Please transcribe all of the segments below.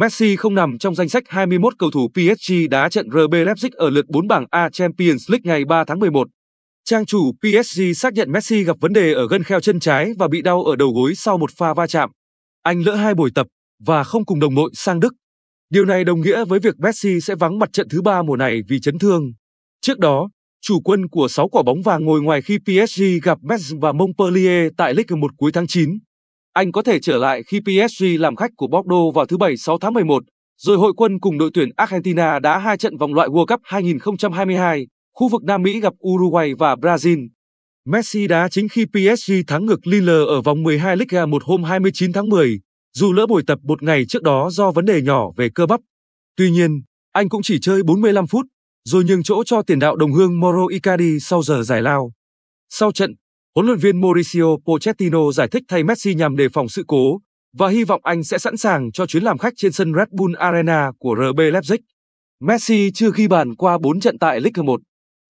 Messi không nằm trong danh sách 21 cầu thủ PSG đá trận RB Leipzig ở lượt 4 bảng A Champions League ngày 3 tháng 11. Trang chủ PSG xác nhận Messi gặp vấn đề ở gân kheo chân trái và bị đau ở đầu gối sau một pha va chạm. Anh lỡ hai buổi tập và không cùng đồng đội sang Đức. Điều này đồng nghĩa với việc Messi sẽ vắng mặt trận thứ ba mùa này vì chấn thương. Trước đó, chủ quân của 6 quả bóng vàng ngồi ngoài khi PSG gặp Metz và Montpellier tại Ligue 1 cuối tháng 9. Anh có thể trở lại khi PSG làm khách của Bordeaux vào thứ Bảy 6 tháng 11, rồi hội quân cùng đội tuyển Argentina đá hai trận vòng loại World Cup 2022, khu vực Nam Mỹ gặp Uruguay và Brazil. Messi đá chính khi PSG thắng ngược Lille ở vòng 12 Liga 1 hôm 29 tháng 10, dù lỡ buổi tập một ngày trước đó do vấn đề nhỏ về cơ bắp. Tuy nhiên, anh cũng chỉ chơi 45 phút, rồi nhường chỗ cho tiền đạo đồng hương Moro Icardi sau giờ giải lao. Sau trận, Huấn luyện viên Mauricio Pochettino giải thích thay Messi nhằm đề phòng sự cố và hy vọng anh sẽ sẵn sàng cho chuyến làm khách trên sân Red Bull Arena của RB Leipzig. Messi chưa ghi bàn qua 4 trận tại Ligue 1.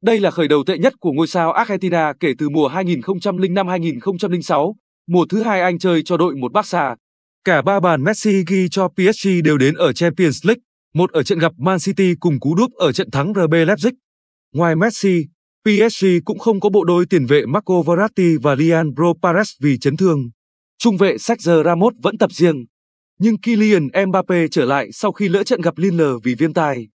Đây là khởi đầu tệ nhất của ngôi sao Argentina kể từ mùa 2005-2006, mùa thứ hai anh chơi cho đội một Barca. Cả ba bàn Messi ghi cho PSG đều đến ở Champions League, một ở trận gặp Man City cùng cú đúp ở trận thắng RB Leipzig. Ngoài Messi, PSG cũng không có bộ đôi tiền vệ Marco Verratti và Ryan Bropares vì chấn thương. Trung vệ Sergio Ramos vẫn tập riêng, nhưng Kylian Mbappe trở lại sau khi lỡ trận gặp Lille vì viêm tai.